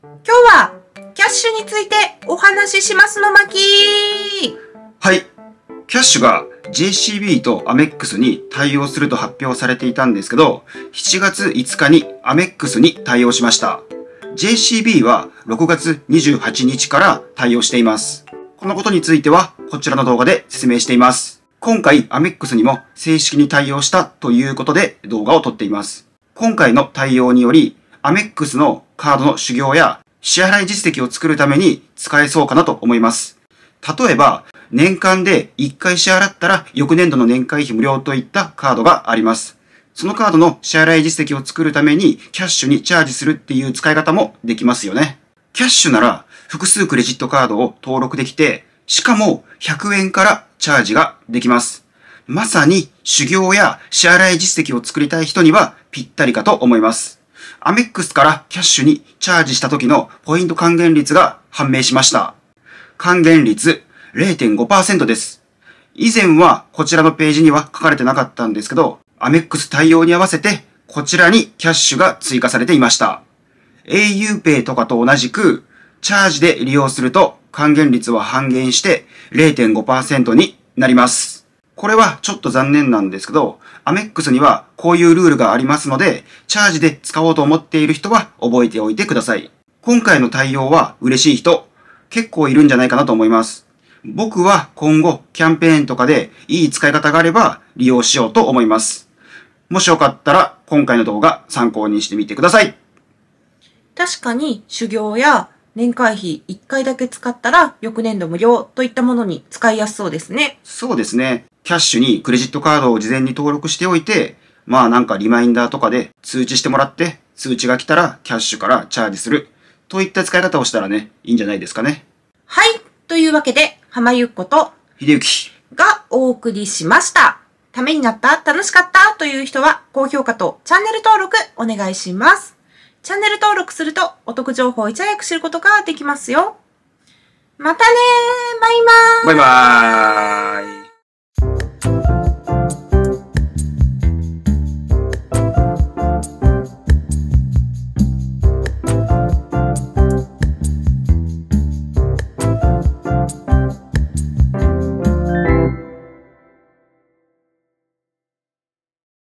今日はキャッシュについてお話ししますの巻はい。キャッシュが JCB とアメックスに対応すると発表されていたんですけど、7月5日にアメックスに対応しました。JCB は6月28日から対応しています。このことについてはこちらの動画で説明しています。今回アメックスにも正式に対応したということで動画を撮っています。今回の対応によりアメックスのカードの修行や支払い実績を作るために使えそうかなと思います。例えば、年間で1回支払ったら翌年度の年会費無料といったカードがあります。そのカードの支払い実績を作るためにキャッシュにチャージするっていう使い方もできますよね。キャッシュなら複数クレジットカードを登録できて、しかも100円からチャージができます。まさに修行や支払い実績を作りたい人にはぴったりかと思います。アメックスからキャッシュにチャージした時のポイント還元率が判明しました。還元率0.5%です。以前はこちらのページには書かれてなかったんですけど、アメックス対応に合わせてこちらにキャッシュが追加されていました。auPay とかと同じく、チャージで利用すると還元率は半減して0.5%になります。これはちょっと残念なんですけど、アメックスにはこういうルールがありますので、チャージで使おうと思っている人は覚えておいてください。今回の対応は嬉しい人、結構いるんじゃないかなと思います。僕は今後キャンペーンとかでいい使い方があれば利用しようと思います。もしよかったら今回の動画参考にしてみてください。確かに修行や年会費1回だけ使ったら翌年度無料といったものに使いやすそうですね。そうですね。キャッシュにクレジットカードを事前に登録しておいて、まあなんかリマインダーとかで通知してもらって、通知が来たらキャッシュからチャージするといった使い方をしたらね、いいんじゃないですかね。はい。というわけで、浜ゆっこと、秀きがお送りしました。ためになった、楽しかったという人は高評価とチャンネル登録お願いします。チャンネル登録するとお得情報をいち早く知ることができますよ。またねバイバーイバイバーイ